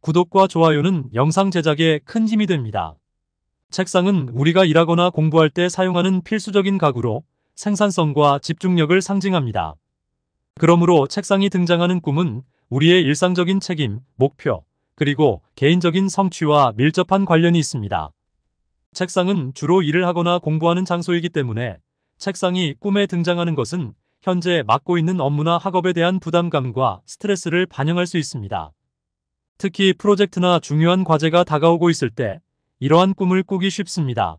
구독과 좋아요는 영상 제작에 큰 힘이 됩니다. 책상은 우리가 일하거나 공부할 때 사용하는 필수적인 가구로 생산성과 집중력을 상징합니다. 그러므로 책상이 등장하는 꿈은 우리의 일상적인 책임, 목표, 그리고 개인적인 성취와 밀접한 관련이 있습니다. 책상은 주로 일을 하거나 공부하는 장소이기 때문에 책상이 꿈에 등장하는 것은 현재 맡고 있는 업무나 학업에 대한 부담감과 스트레스를 반영할 수 있습니다. 특히 프로젝트나 중요한 과제가 다가오고 있을 때 이러한 꿈을 꾸기 쉽습니다.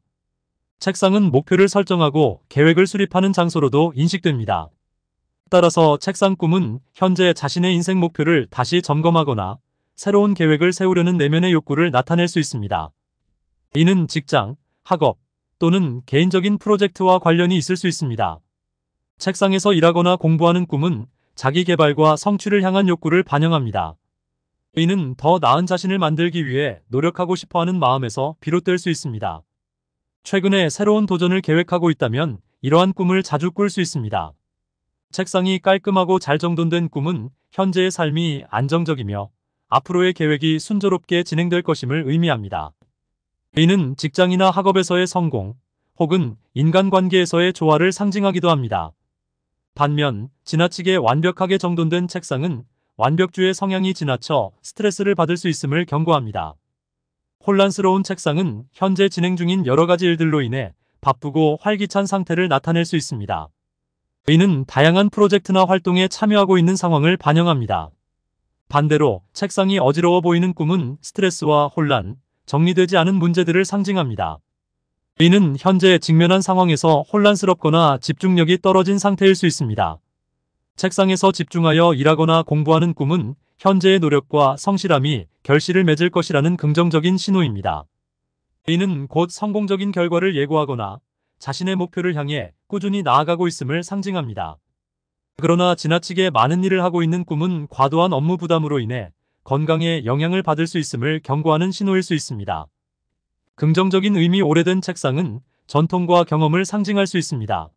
책상은 목표를 설정하고 계획을 수립하는 장소로도 인식됩니다. 따라서 책상 꿈은 현재 자신의 인생 목표를 다시 점검하거나 새로운 계획을 세우려는 내면의 욕구를 나타낼 수 있습니다. 이는 직장, 학업 또는 개인적인 프로젝트와 관련이 있을 수 있습니다. 책상에서 일하거나 공부하는 꿈은 자기 개발과 성취를 향한 욕구를 반영합니다. 의는 더 나은 자신을 만들기 위해 노력하고 싶어하는 마음에서 비롯될 수 있습니다. 최근에 새로운 도전을 계획하고 있다면 이러한 꿈을 자주 꿀 수 있습니다. 책상이 깔끔하고 잘 정돈된 꿈은 현재의 삶이 안정적이며 앞으로의 계획이 순조롭게 진행될 것임을 의미합니다. 의는 직장이나 학업에서의 성공 혹은 인간관계에서의 조화를 상징하기도 합니다. 반면 지나치게 완벽하게 정돈된 책상은 완벽주의 성향이 지나쳐 스트레스를 받을 수 있음을 경고합니다. 혼란스러운 책상은 현재 진행 중인 여러 가지 일들로 인해 바쁘고 활기찬 상태를 나타낼 수 있습니다. 이는 다양한 프로젝트나 활동에 참여하고 있는 상황을 반영합니다. 반대로 책상이 어지러워 보이는 꿈은 스트레스와 혼란, 정리되지 않은 문제들을 상징합니다. 이는 현재 직면한 상황에서 혼란스럽거나 집중력이 떨어진 상태일 수 있습니다. 책상에서 집중하여 일하거나 공부하는 꿈은 현재의 노력과 성실함이 결실을 맺을 것이라는 긍정적인 신호입니다. 이는 곧 성공적인 결과를 예고하거나 자신의 목표를 향해 꾸준히 나아가고 있음을 상징합니다. 그러나 지나치게 많은 일을 하고 있는 꿈은 과도한 업무 부담으로 인해 건강에 영향을 받을 수 있음을 경고하는 신호일 수 있습니다. 긍정적인 의미 오래된 책상은 전통과 경험을 상징할 수 있습니다.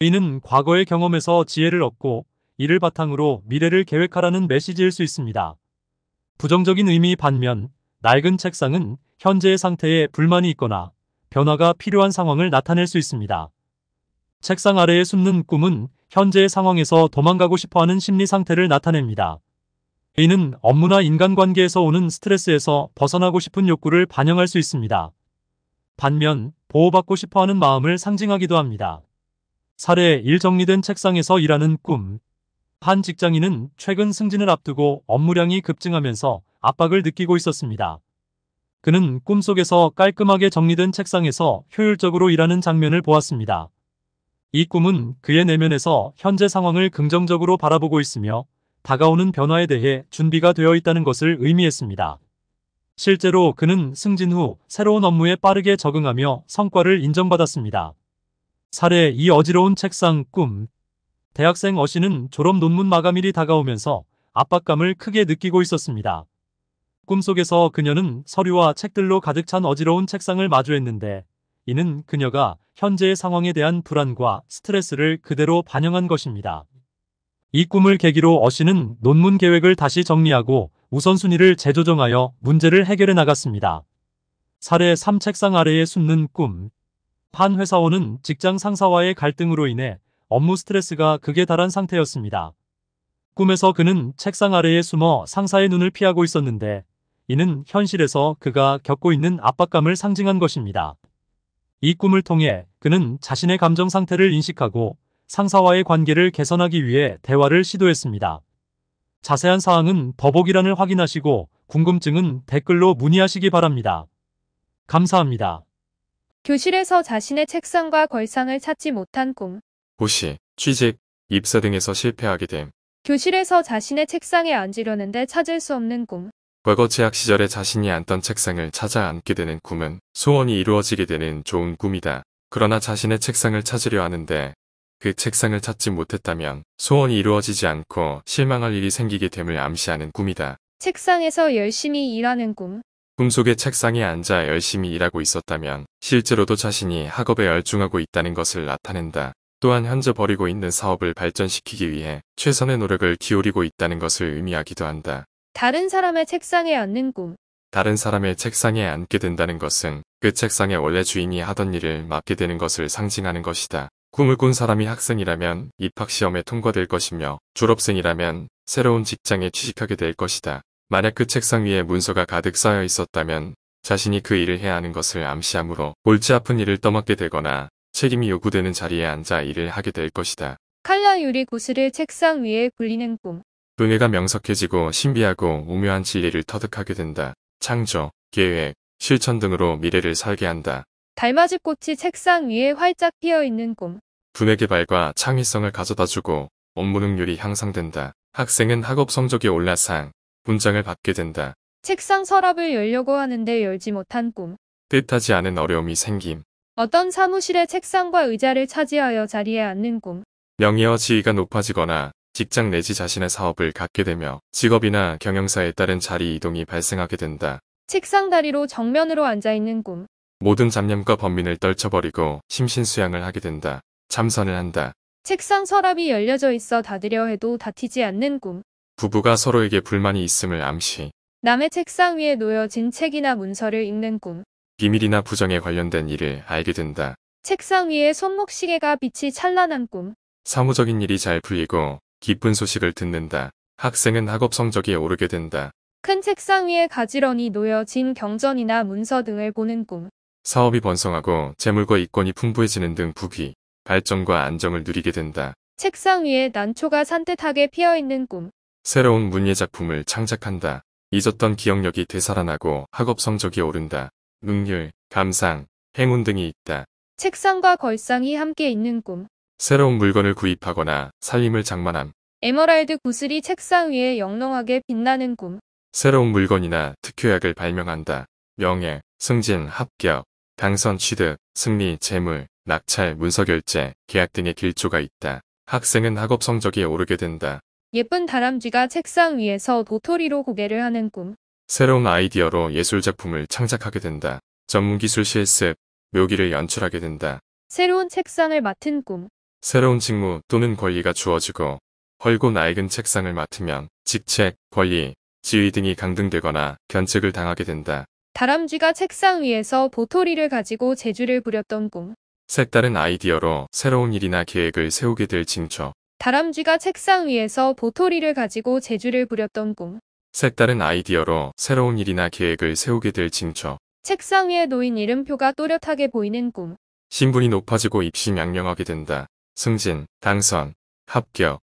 이는 과거의 경험에서 지혜를 얻고 이를 바탕으로 미래를 계획하라는 메시지일 수 있습니다. 부정적인 의미 반면 낡은 책상은 현재의 상태에 불만이 있거나 변화가 필요한 상황을 나타낼 수 있습니다. 책상 아래에 숨는 꿈은 현재의 상황에서 도망가고 싶어하는 심리 상태를 나타냅니다. 이는 업무나 인간관계에서 오는 스트레스에서 벗어나고 싶은 욕구를 반영할 수 있습니다. 반면 보호받고 싶어하는 마음을 상징하기도 합니다. 사례 1 정리된 책상에서 일하는 꿈. 한 직장인은 최근 승진을 앞두고 업무량이 급증하면서 압박을 느끼고 있었습니다. 그는 꿈속에서 깔끔하게 정리된 책상에서 효율적으로 일하는 장면을 보았습니다. 이 꿈은 그의 내면에서 현재 상황을 긍정적으로 바라보고 있으며 다가오는 변화에 대해 준비가 되어 있다는 것을 의미했습니다. 실제로 그는 승진 후 새로운 업무에 빠르게 적응하며 성과를 인정받았습니다. 사례 이 어지러운 책상 꿈 대학생 어시는 졸업 논문 마감일이 다가오면서 압박감을 크게 느끼고 있었습니다. 꿈속에서 그녀는 서류와 책들로 가득 찬 어지러운 책상을 마주했는데 이는 그녀가 현재의 상황에 대한 불안과 스트레스를 그대로 반영한 것입니다. 이 꿈을 계기로 어시는 논문 계획을 다시 정리하고 우선순위를 재조정하여 문제를 해결해 나갔습니다. 사례 3 책상 아래에 숨는 꿈한 회사원은 직장 상사와의 갈등으로 인해 업무 스트레스가 극에 달한 상태였습니다. 꿈에서 그는 책상 아래에 숨어 상사의 눈을 피하고 있었는데 이는 현실에서 그가 겪고 있는 압박감을 상징한 것입니다. 이 꿈을 통해 그는 자신의 감정 상태를 인식하고 상사와의 관계를 개선하기 위해 대화를 시도했습니다. 자세한 사항은 더보기란을 확인하시고 궁금증은 댓글로 문의하시기 바랍니다. 감사합니다. 교실에서 자신의 책상과 걸상을 찾지 못한 꿈. 고시, 취직, 입사 등에서 실패하게 됨. 교실에서 자신의 책상에 앉으려는데 찾을 수 없는 꿈. 과거 재학 시절에 자신이 앉던 책상을 찾아 앉게 되는 꿈은 소원이 이루어지게 되는 좋은 꿈이다. 그러나 자신의 책상을 찾으려 하는데 그 책상을 찾지 못했다면 소원이 이루어지지 않고 실망할 일이 생기게 됨을 암시하는 꿈이다. 책상에서 열심히 일하는 꿈. 꿈속의 책상에 앉아 열심히 일하고 있었다면 실제로도 자신이 학업에 열중하고 있다는 것을 나타낸다. 또한 현재 버리고 있는 사업을 발전시키기 위해 최선의 노력을 기울이고 있다는 것을 의미하기도 한다. 다른 사람의 책상에 앉는 꿈 다른 사람의 책상에 앉게 된다는 것은 그 책상의 원래 주인이 하던 일을 맡게 되는 것을 상징하는 것이다. 꿈을 꾼 사람이 학생이라면 입학시험에 통과될 것이며 졸업생이라면 새로운 직장에 취직하게 될 것이다. 만약 그 책상 위에 문서가 가득 쌓여 있었다면 자신이 그 일을 해야 하는 것을 암시함으로 골치 아픈 일을 떠맡게 되거나 책임이 요구되는 자리에 앉아 일을 하게 될 것이다. 칼라 유리 구슬을 책상 위에 굴리는 꿈. 두뇌가 명석해지고 신비하고 오묘한 진리를 터득하게 된다. 창조, 계획, 실천 등으로 미래를 살게 한다. 달맞이 꽃이 책상 위에 활짝 피어있는 꿈. 두뇌 개발과 창의성을 가져다주고 업무 능률이 향상된다. 학생은 학업 성적이 올라상, 훈장을 받게 된다. 책상 서랍을 열려고 하는데 열지 못한 꿈. 뜻하지 않은 어려움이 생김. 어떤 사무실의 책상과 의자를 차지하여 자리에 앉는 꿈. 명예와 지위가 높아지거나 직장 내지 자신의 사업을 갖게 되며 직업이나 경영사에 따른 자리 이동이 발생하게 된다. 책상 다리로 정면으로 앉아있는 꿈. 모든 잡념과 범민을 떨쳐버리고 심신수양을 하게 된다. 참선을 한다. 책상 서랍이 열려져 있어 닫으려 해도 닫히지 않는 꿈. 부부가 서로에게 불만이 있음을 암시. 남의 책상 위에 놓여진 책이나 문서를 읽는 꿈. 비밀이나 부정에 관련된 일을 알게 된다. 책상 위에 손목시계가 빛이 찬란한 꿈. 사무적인 일이 잘 풀리고 기쁜 소식을 듣는다. 학생은 학업 성적이 오르게 된다. 큰 책상 위에 가지런히 놓여진 경전이나 문서 등을 보는 꿈. 사업이 번성하고 재물과 이권이 풍부해지는 등 부귀, 발전과 안정을 누리게 된다. 책상 위에 난초가 산뜻하게 피어있는 꿈. 새로운 문예 작품을 창작한다. 잊었던 기억력이 되살아나고 학업 성적이 오른다. 능률, 감상, 행운 등이 있다. 책상과 걸상이 함께 있는 꿈. 새로운 물건을 구입하거나 살림을 장만함. 에머랄드 구슬이 책상 위에 영롱하게 빛나는 꿈. 새로운 물건이나 특효약을 발명한다. 명예, 승진, 합격, 당선, 취득, 승리, 재물, 낙찰, 문서결제, 계약 등의 길조가 있다. 학생은 학업 성적이 오르게 된다. 예쁜 다람쥐가 책상 위에서 도토리로 고개를 하는 꿈. 새로운 아이디어로 예술작품을 창작하게 된다. 전문기술 실습, 묘기를 연출하게 된다. 새로운 책상을 맡은 꿈. 새로운 직무 또는 권리가 주어지고 헐고 낡은 책상을 맡으면 직책, 권리, 지위 등이 강등되거나 견책을 당하게 된다. 다람쥐가 책상 위에서 도토리를 가지고 재주를 부렸던 꿈. 색다른 아이디어로 새로운 일이나 계획을 세우게 될 징조. 다람쥐가 책상 위에서 보토리를 가지고 재주를 부렸던 꿈. 색다른 아이디어로 새로운 일이나 계획을 세우게 될 징조. 책상 위에 놓인 이름표가 또렷하게 보이는 꿈. 신분이 높아지고 입시 양명하게 된다. 승진, 당선, 합격,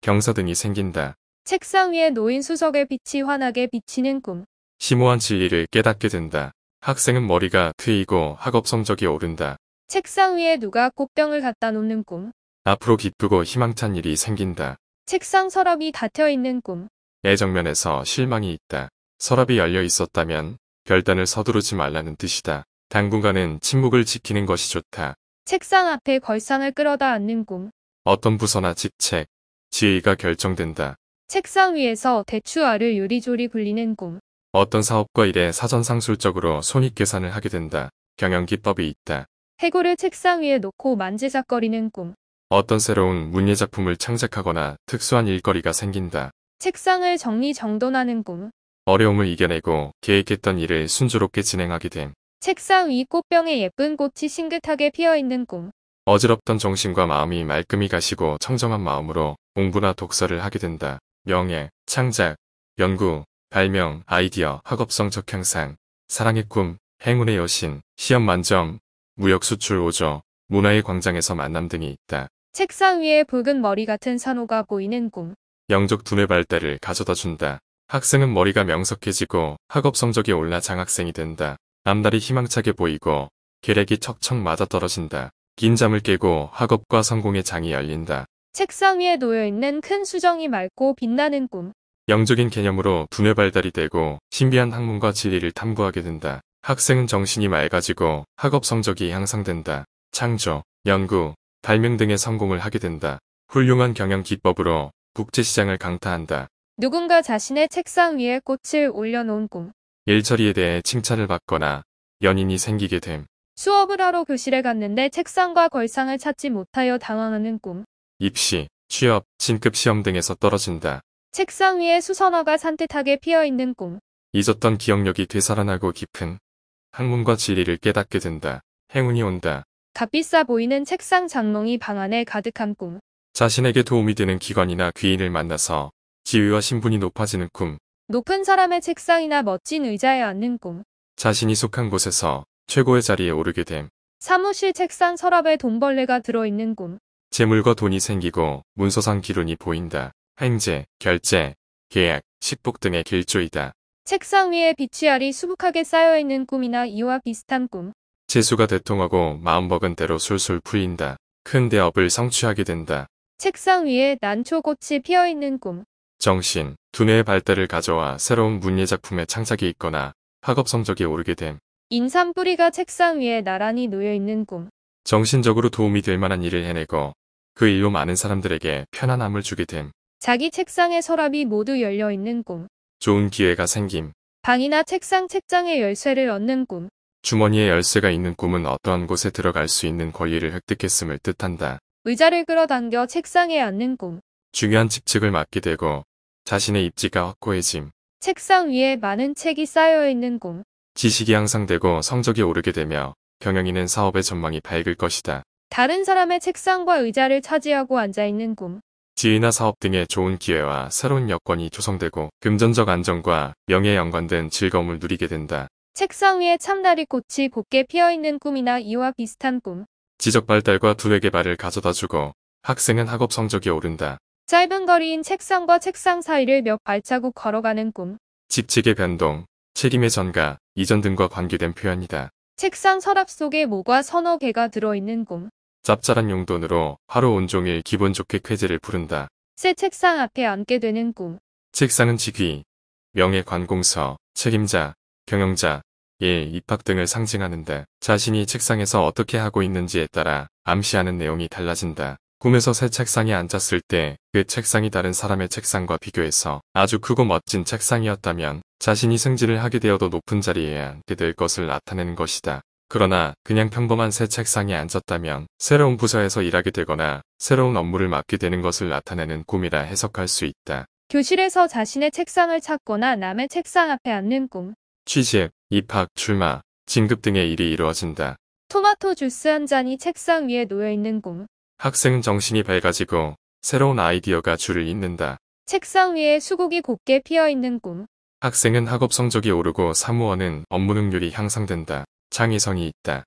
경사 등이 생긴다. 책상 위에 놓인 수석의 빛이 환하게 비치는 꿈. 심오한 진리를 깨닫게 된다. 학생은 머리가 트이고 학업 성적이 오른다. 책상 위에 누가 꽃병을 갖다 놓는 꿈. 앞으로 기쁘고 희망찬 일이 생긴다. 책상 서랍이 닫혀 있는 꿈. 애정면에서 실망이 있다. 서랍이 열려 있었다면 별단을 서두르지 말라는 뜻이다. 당분간은 침묵을 지키는 것이 좋다. 책상 앞에 걸상을 끌어다 앉는 꿈. 어떤 부서나 직책, 지위가 결정된다. 책상 위에서 대추알을 요리조리 굴리는 꿈. 어떤 사업과 일에 사전상술적으로 손익계산을 하게 된다. 경영기법이 있다. 해골을 책상 위에 놓고 만지작거리는 꿈. 어떤 새로운 문예 작품을 창작하거나 특수한 일거리가 생긴다. 책상을 정리정돈하는 꿈. 어려움을 이겨내고 계획했던 일을 순조롭게 진행하게 됨. 책상 위 꽃병에 예쁜 꽃이 싱긋하게 피어있는 꿈. 어지럽던 정신과 마음이 말끔히 가시고 청정한 마음으로 공부나 독서를 하게 된다. 명예, 창작, 연구, 발명, 아이디어, 학업성 적향상, 사랑의 꿈, 행운의 여신, 시험 만점, 무역 수출 5조, 문화의 광장에서 만남 등이 있다. 책상 위에 붉은 머리 같은 산호가 보이는 꿈. 영적 두뇌 발달을 가져다 준다. 학생은 머리가 명석해지고 학업 성적이 올라 장학생이 된다. 앞날이 희망차게 보이고 계략이 척척 맞아떨어진다. 긴 잠을 깨고 학업과 성공의 장이 열린다. 책상 위에 놓여있는 큰 수정이 맑고 빛나는 꿈. 영적인 개념으로 두뇌 발달이 되고 신비한 학문과 지리를 탐구하게 된다. 학생은 정신이 맑아지고 학업 성적이 향상된다. 창조, 연구, 발명 등의 성공을 하게 된다. 훌륭한 경영 기법으로 국제시장을 강타한다. 누군가 자신의 책상 위에 꽃을 올려놓은 꿈. 일처리에 대해 칭찬을 받거나 연인이 생기게 됨. 수업을 하러 교실에 갔는데 책상과 걸상을 찾지 못하여 당황하는 꿈. 입시, 취업, 진급 시험 등에서 떨어진다. 책상 위에 수선화가 산뜻하게 피어있는 꿈. 잊었던 기억력이 되살아나고 깊은 학문과 진리를 깨닫게 된다. 행운이 온다. 값비싸 보이는 책상 장롱이 방 안에 가득한 꿈. 자신에게 도움이 되는 기관이나 귀인을 만나서 지위와 신분이 높아지는 꿈. 높은 사람의 책상이나 멋진 의자에 앉는 꿈. 자신이 속한 곳에서 최고의 자리에 오르게 됨. 사무실 책상 서랍에 돈벌레가 들어있는 꿈. 재물과 돈이 생기고 문서상 기운이 보인다. 행제, 결제, 계약, 식복 등의 길조이다. 책상 위에 비치알이 수북하게 쌓여있는 꿈이나 이와 비슷한 꿈. 재수가 대통하고 마음먹은 대로 술술 풀린다. 큰 대업을 성취하게 된다. 책상 위에 난초꽃이 피어있는 꿈. 정신, 두뇌의 발달을 가져와 새로운 문예 작품의 창작이 있거나 학업 성적이 오르게 됨. 인삼 뿌리가 책상 위에 나란히 놓여있는 꿈. 정신적으로 도움이 될 만한 일을 해내고 그 이후 많은 사람들에게 편안함을 주게 됨. 자기 책상에 서랍이 모두 열려있는 꿈. 좋은 기회가 생김. 방이나 책상 책장의 열쇠를 얻는 꿈. 주머니에 열쇠가 있는 꿈은 어떠한 곳에 들어갈 수 있는 권리를 획득했음을 뜻한다. 의자를 끌어당겨 책상에 앉는 꿈. 중요한 직책을 맡게 되고 자신의 입지가 확고해짐. 책상 위에 많은 책이 쌓여 있는 꿈. 지식이 향상되고 성적이 오르게 되며 경영인은 사업의 전망이 밝을 것이다. 다른 사람의 책상과 의자를 차지하고 앉아있는 꿈. 지위나 사업 등의 좋은 기회와 새로운 여건이 조성되고 금전적 안정과 명예에 연관된 즐거움을 누리게 된다. 책상 위에 참다리 꽃이 곱게 피어있는 꿈이나 이와 비슷한 꿈. 지적 발달과 두에게 말을 가져다 주고 학생은 학업 성적이 오른다. 짧은 거리인 책상과 책상 사이를 몇 발자국 걸어가는 꿈. 집책의 변동, 책임의 전가, 이전 등과 관계된 표현이다. 책상 서랍 속에 모과 서너 개가 들어있는 꿈. 짭짤한 용돈으로 하루 온종일 기분 좋게 쾌재를 부른다. 새 책상 앞에 앉게 되는 꿈. 책상은 직위, 명예 관공서, 책임자, 경영자, 일, 예, 입학 등을 상징하는데 자신이 책상에서 어떻게 하고 있는지에 따라 암시하는 내용이 달라진다. 꿈에서 새 책상에 앉았을 때 그 책상이 다른 사람의 책상과 비교해서 아주 크고 멋진 책상이었다면 자신이 승진을 하게 되어도 높은 자리에 앉게 될 것을 나타내는 것이다. 그러나 그냥 평범한 새 책상에 앉았다면 새로운 부서에서 일하게 되거나 새로운 업무를 맡게 되는 것을 나타내는 꿈이라 해석할 수 있다. 교실에서 자신의 책상을 찾거나 남의 책상 앞에 앉는 꿈. 취직, 입학, 출마, 진급 등의 일이 이루어진다. 토마토 주스 한 잔이 책상 위에 놓여있는 꿈. 학생 정신이 밝아지고 새로운 아이디어가 줄을 잇는다. 책상 위에 수국이 곱게 피어있는 꿈. 학생은 학업 성적이 오르고 사무원은 업무 능률이 향상된다. 창의성이 있다.